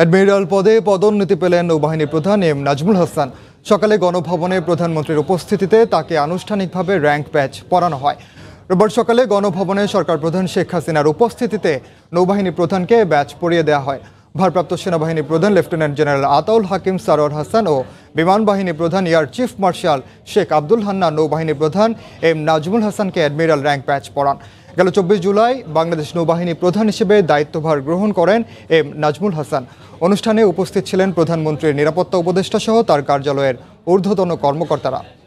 admiral পদে পদোন্নতি পেলেন নৌবাহিনী প্রধান এম নাজমুল হাসান সকালে গণভবনে প্রধানমন্ত্রীর উপস্থিতিতে তাকে আনুষ্ঠানিকভাবে র্যাঙ্ক প্যাচ পরানো হয় রোববার সকালে গণভবনে সরকার প্রধান শেখ হাসিনার উপস্থিতিতে নৌবাহিনী প্রধানকে ব্যাচ পরিয়ে দেওয়া হয় ভারপ্রাপ্ত সেনাবাহিনী প্রধান লেফটেন্যান্ট জেনারেল আতাউল হাকিম সারোয়ার হাসান ও বিমান বাহিনী প্রধান air chief marshal Sheikh Abdul Hannan নৌবাহিনী প্রধান এম নাজমুল হাসানকে অ্যাডমিরাল র্যাঙ্ক ব্যাচ পড়ান গেল চব্বিশ জুলাই বাংলাদেশ নৌবাহিনী প্রধান হিসেবে দায়িত্বভার গ্রহণ করেন এম নাজমুল হাসান অনুষ্ঠানে উপস্থিত ছিলেন প্রধানমন্ত্রীর নিরাপত্তা উপদেষ্টা সহ তার কার্যালয়ের ঊর্ধ্বতন কর্মকর্তারা